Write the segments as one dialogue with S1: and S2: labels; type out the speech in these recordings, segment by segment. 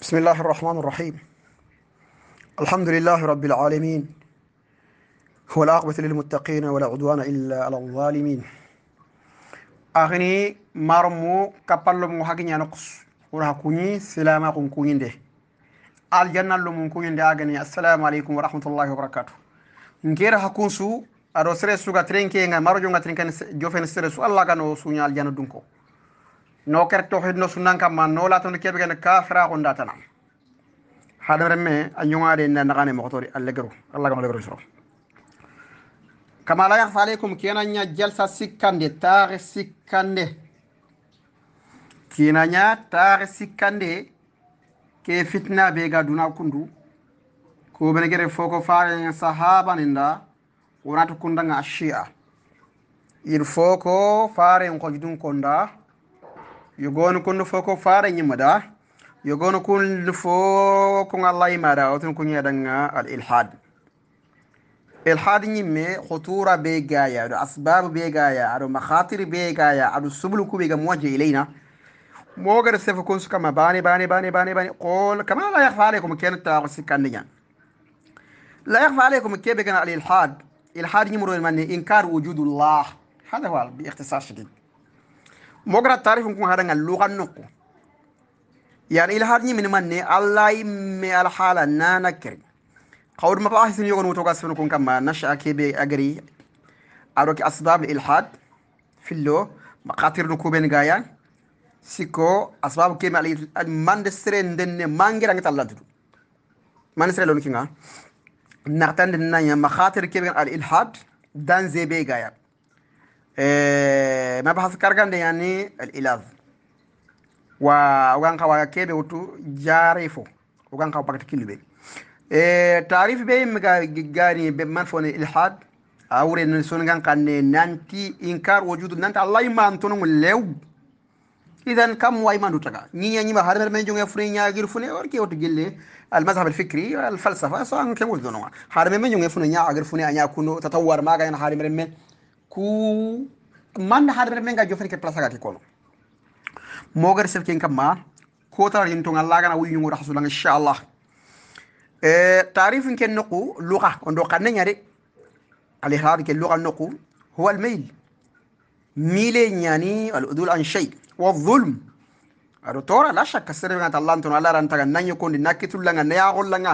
S1: بسم الله الرحمن الرحيم الحمد لله رب العالمين هو العاقبة للمتقين ولا عدوان إلا على الظالمين أغني مرمو كبالو محاكي نقص ورحكوني سلاما كونكوني ده الجنة لمنكوني ده أغني السلام عليكم ورحمة الله وبركاته نكير حكون سو أدو سرسو غترين كي نغا مرجو غترين كي جوفين سرسو الله كانو سونيا الجنة دونكو no ker no sunan kam man no laton kebe gane kafira ko ndatana hadare me a nyunga de na nakane mo kotori allegro allah gam allegro so kama la de alaykum kena nya jalsa sikande tar sikande kina nya tar sikande ke fitna be ga duna kundu ko be gere foko faare sahaba ninda wonato kundanga shi'a il foko faare ko jidun konda yogoonu kun lufoo ko faara ñimada yogoonu kun lufoo kun allah imada otun kun yadanga al ilhad ilhad ñimme khutura be gaya aɗo asbabu be gaya aɗo makhatir be gaya aɗo sublu kuɓe ga moje ileyna mogara sefa kun sukama bani bani bani bani bani qol kama la yakhfa alaykum ken taaqo sikkandiñan لا يخفى عليكم كيف كان الإلحاد إلحاد يمر من إنكار وجود الله هذا هو باختصار شديد mogara tarifin kun haɗa ngal lugan nuku yar il har min manne allah me al hala nana kiri qawd mabahith yogon woto gas fun kun kama nasha kebe agri aroki asbab al ilhad fillo maqatir nuku ben gaya siko asbab kebe al mande sere ndenne mangira ngi talladu man sere lon kinga naqtan dinna ya maqatir kebe al ilhad dan zebe gaya Eh, mabahas kargande yani al ilaz wa ugan kawa kebe utu fo ugan kawa pakati kilbe e eh, taarifi be mi ga gani be man ne ilhad awre nan son gan kanne nanti inkar wujudu nanti allah iman tonu lew idan kam way man dutaga ni nya ni ma har men jonge fune nya gir fune or ke wotu gelle al mazhab al fikri al falsafa so an ke wul dono har men jonge fune nya agir fune anya kuno tatawwar ma ga yan har men ku manda hadamere men ga jofere ke place ke kono mogar sef ken kam ma kotar yin tonga lagana wuyi nyungo hasulan inshallah e tarifin ken nuku luqa ondo kanne nyare al ihrar ken luqa nuku huwa al mail mile nyani al udul an shay wa dhulm ado tora la shakka sere ngat allah ton ala ran taga nanyo kondi nakitulanga na ya gollanga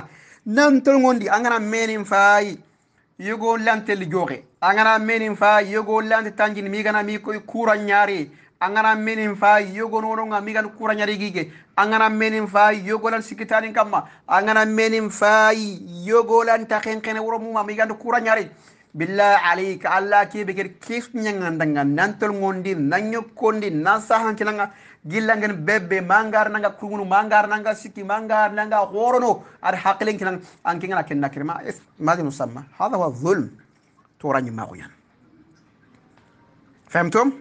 S1: nan ton ngondi angana menin fayi yugo lantel joxe a gana menin fa yogolleande tanjin migana mi koye kura ñaari a gana menin fa yogonononga migan kura ñaari giige a gana menin fa yogolan sikkitanin kamma a gana menin fa yogolan ta xenxene woro muma migan kura ñaari billa alayk allah kebe ker kesñangandanga nantolgondi nañokkondi nan sahancinanga gillangen bebbe mangarnanga kuunu mangarnanga sikki mangarnanga xoorono aɗa haqilenkinanga an kengana kennakirma madinu samma hada wa zulme تورانيماويا فهمتم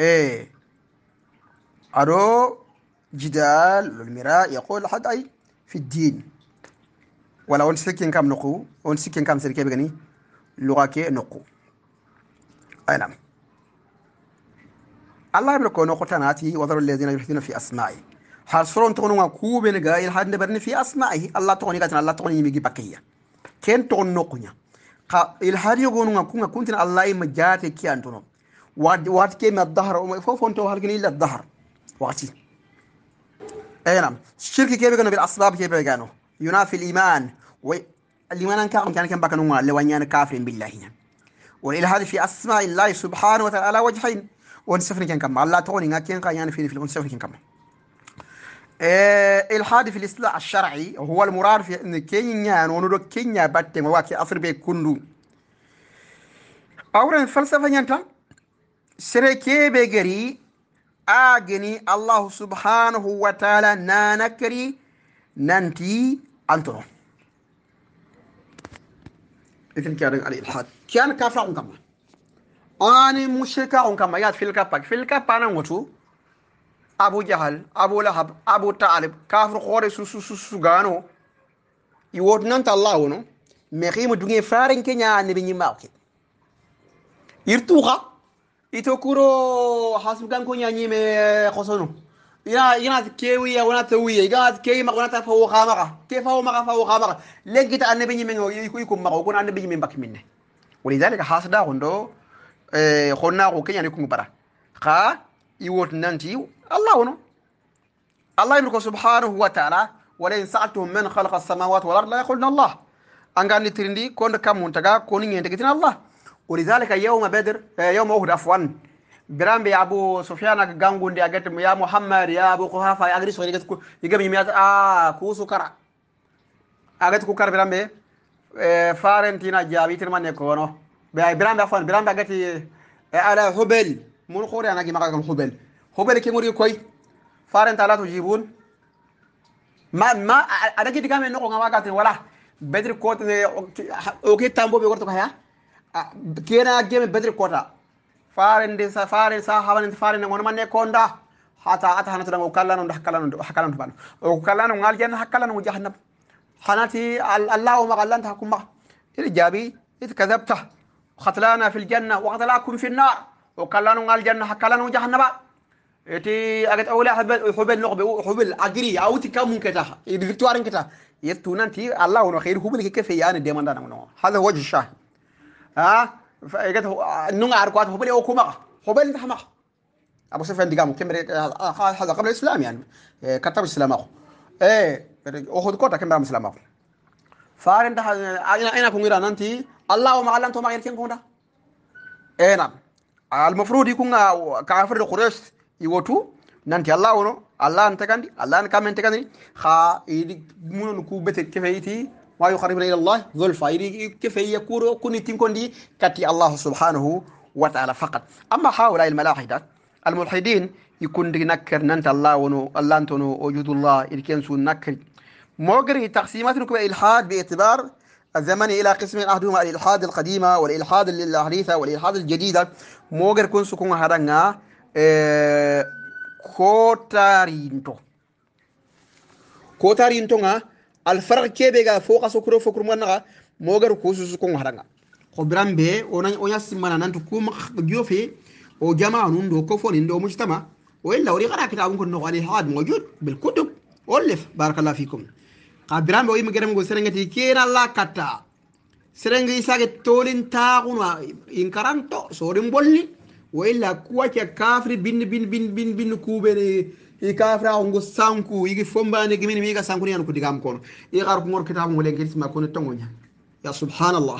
S1: ايه أرو جدال المراء يقول حد أي في الدين ولا أون سيكين كام نقو أون سيكين كام سركي بغني لغة كي نقو أي نعم الله يبارك نقو تناتي وذر الذين يحدثون في أسمائي حرصرون تغنوا كوبين غايل حد برني في أسمائي الله تغني قاتنا الله تغني ميغي بكية كين تغن نقو ka ilhadi gonu ngam kunga kuntina allah ma jaate ki antuno wat ke ma dahar o fo fonto halkin illa dahar wati اينام الشرك كيف كانوا بالاسباب كيف كانوا ينافي الايمان و الايمان ان كان كان بكن لو ان كافر بالله والالحاد في اسماء الله سبحانه وتعالى وجهين ونسفن كان كما الله توني كان كان يعني في في ونسفن كان كما إيه، الحادي في الاصلاح الشرعي هو المرار في ان كينيا ونودو كينيا باتي مواكي بي كوندو اولا الفلسفه نيانتا سركي بيغري اغني الله سبحانه وتعالى نانكري ننتي انتو اذن kyarin على الحاد كان kafa انكم انا ani انكم on في ya في pak انا panan አቡ ጀሃል፣ አቡ ለሀብ፣ አቡ ጣልብ ካፍር ኮሬ ሱሱ ጋኖ ይወድናንት አላሁ ነው መኺም ዱኔ ፋርንኬኛ ንብኝ ማውኬ ይርቱኻ ኢትዮኩሮ ሀስብ ኮኛ ኒመ ኮሶ ነው ይናት ኬውየ ተውየ ይጋት ኬይ መቆናታ ፈው ኬ ፈው ማ ፈው ኻማ ለግታ አንብኝ ምን ነው ይኩ ይኩ ማ ኮና አንብኝ ምን ባክ ምን ወሊዛለ ሀስዳ iwot nanti iw allah wono allah yimri ko subhanahu wa taala wala in saaltuhum man halaka asamawat wal ard la yakuluna allah a ngandi tirindi kondo kammum taga koni ngendegitina allah walidalika yawma bedr eh, yawma uhud afwan birambe ya abou sofiane aga gangundi a guetemo ya mouhammad ya abou kohafa agriso igam yimiyat ah, a kuusukara a gati kukara birambe eh, farentina jaawi tinmanne ko wono ay birambe afan birambe a gati eh, ala hobeli من خوري أنا جماعة كم حبل حبل كم وري كوي فارن تلاتة جيبون ما ما أنا كده كمان نقول عن وقتين ولا بدر كوت أوكي تامبو بيقول تكهيا كنا جيم بدر كوتا فارن دس فارن سا هوا نت فارن نعمان من كوندا حتى أتى هنا تلام وكلان وده كلان وده كلان تبان وكلان وعال جن كلان وجهنب حناتي الله ما قلنا تحكم ما إيجابي إذ كذبته قتلانا في الجنة وقتلاكم في النار وكلانو قال الجنة حكلانو بقى تي أجت أولى حب حب النقب حب العقري أو تكامون كذا الفيكتوارين كذا يفتونان تي الله هو خير حب اللي كيف يعني دائما دانا هذا هو الشاهد ها فأجت نوع عرقات حب اللي أو كوما حب اللي تحمق أبو سفيان دقامو كم هذا قبل الإسلام يعني إيه، كتب الإسلام أخو إيه أخذ كوتا كم رام الإسلام أخو فارن ده أنا أنا أنا تي الله وما علمتهم غير كم كوندا إيه نعم المفروض يكون كافر قريش يوتو نانتي الله ونو الله انت كاندي الله انت كامن تكاندي خا يدي مونو كوبت كيفيتي ما يقرب الى الله ذلفا يدي كيف يكورو كوني تينكوندي كاتي الله سبحانه وتعالى فقط اما هؤلاء الملاحده الملحدين يكون دي نكر نانت الله ونو الله انتونو وجود الله يركن سو نكر موغري تقسيمات الالحاد باعتبار الزمني الى قسمين احدهما الالحاد القديمه والالحاد الحديثه والالحاد الجديده موجر كون سكون هرنغا إيه كوتارينتو كوتارينتو الفرق كي بيغا فوق سكر فكر مغنا موجر كوس سكون هرنغا قبران بي اونا اونا سمانا نانتو كوم جوفي او جماع نوندو كفون اندو مجتمع وإلا وري غرا كتابون كنو غالي حاد موجود بالكتب أولف بارك الله فيكم kabiran bo imgerem go serengeti kena la kata isa ke tolin taquno inkaranto to bolli wa illa kuwa ke kafri bin bin bin bin bin kubene i kafra ongo sanku igi fombane gimini mi ga sanku ni an digam kono i gar ko ngor kitabu mo len kirisma kono tongonya ya subhanallah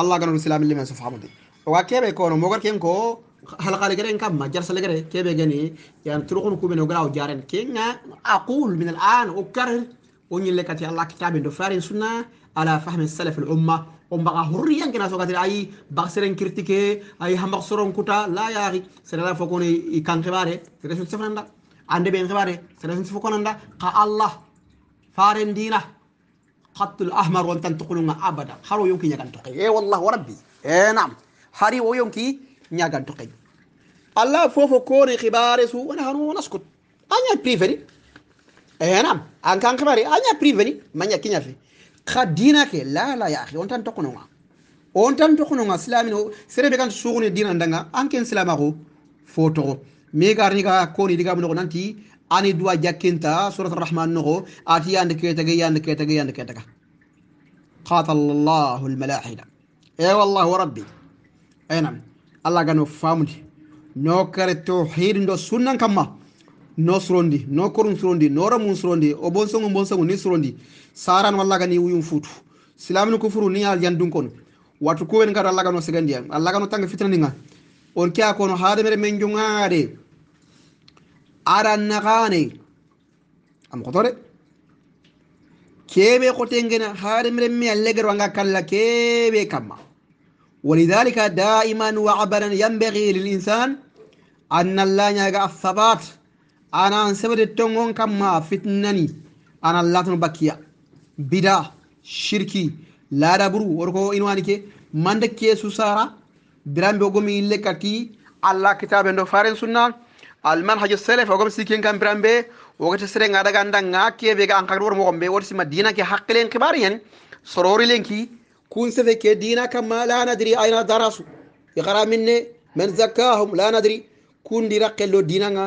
S1: allah ganon islam liman ya subhanahu wa kebe kono mo gar ken ko halqale garen kam ma jarsale gare kebe gani yan turqun kubene o graw jaren kenga aqul min al an ukarrir لك تي الله كتاب دو فارين سنة على فهم السلف الأمة أم ومبغا هريان كنا سوكاتي أي بغسرين كرتيكي أي هم بغسرون كتا لا يا أخي سلالا فوقوني كان خباري سلسون سفناندا عند بين خباري سلسون سفوقوناندا قا الله فارين دينا خط الأحمر وانت تقولون أبدا حرو يمكن يكن تقي إيه والله وربي إيه نعم حري ويمكن يكن تقي الله فوفو كوري خباري سو هنو نسكت أنا بريفري إيه نعم ankan kibari anya priveni manya kinya fe khadina ke la la ya akhi ontan tokono nga ontan tokono nga islamino serebe kan sugune dina ndanga anken silamago foto me garni ga koni diga mun nanti ani duwa jakinta surat ar-rahman nogo ati yande ke tege yande ke tege yande ke tege qatala allah al-malahida e wallahi wa rabbi enam allah gano famudi no kare tauhid ndo sunnan kamma no surondi no korum surondi no ramum surondi o bon songo bon songo ni surondi saran wallaga ni wuyum futu silamini kufuru ni al jandun kon watu ko wen ngado allah gano sigandi en allah gano tanga fitananinga on ko no haade mere men jungaade aran na nagaane am kebe kotore keɓe haade mere me allegero anga kalla keɓe kamma walidalika daiman wa abadan yambagi lilinsan annallañaga athabat anan sebede tongon kamma fitnani anan latano bakkiya bida shirki laada buru worko inwani ke mande keesu sara biranɓe ogomi ille kati allah kitabe ndo faren sunna almanhajo selef ogom sikken kam biranɓe wogata sere ga daga nda ga keɓe ga ankakata wor mogon ɓe woto sima dina ke hakkilen kibari hen sorori lenki kun sefe ke dina kamma la nadri ayna darasu e gara minne men zakkahum la nadri kundira qello dina ga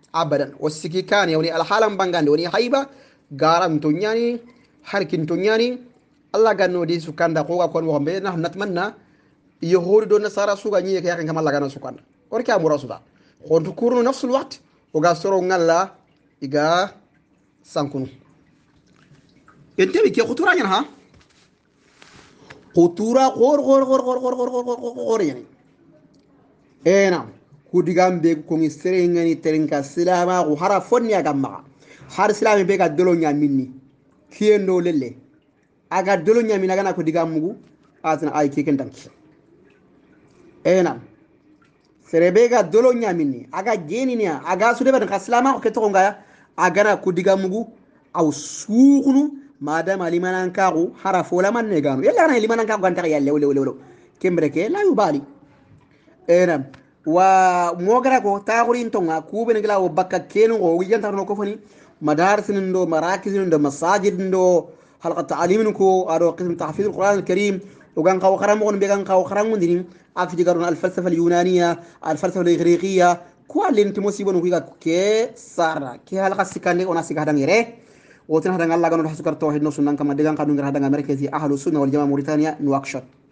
S1: abadan wasiki kane woni alhaalan bangande woni hayba garanto ñani harkinto ñani allah gannodi sukanda koga kon wo mbe nah natmanna yahudi do nasara suga ñiye ke yaken kam allah gana sukanda or ke amura suta honto kurno nafsul waqt oga soro ngalla iga sankunu Ente tewi ke xutura ñan ha gor gor gor gor gor gor gor gor gor xor ñani enam hudigan begu kongi serengani terenka silamaku hara fonni aga maga har silami be ga dolo ñaminni kiyendo lelle aga dolo ñamini agana ko digan mugu atana ay keken danki enam sere be ga dolo ñaminni aga jeniniya aga sudeɓatan ka silamaku ke togongaya agana ko digan mugu aw suuxunu madama limanankaxu hara folamanne gano yella gana limanankaxu gantaxa ya lew lew lew lew kembere la yubali enam wa mogara ko taxurin tonga kuɓene gila wo bakka kenu xo wijantarno ko fani madarisinin do marakisinin do masajidin do halka taalimin ko aɗo qism tahfiz alquran alkarim ogan kaw xaramoxon ɓegan kaw xarangundinin a fijigarona alfalsafa alyunania alfalsafa algriqia ko a lentimo sibonu kuiga ke sarra ke halka sikkande ona sika hadangere wotin hadanga lagano ta sukar tawhid no sunan kama degan kadungir hadanga merkezi ahlu sunna wal jamaa mauritania nouakchott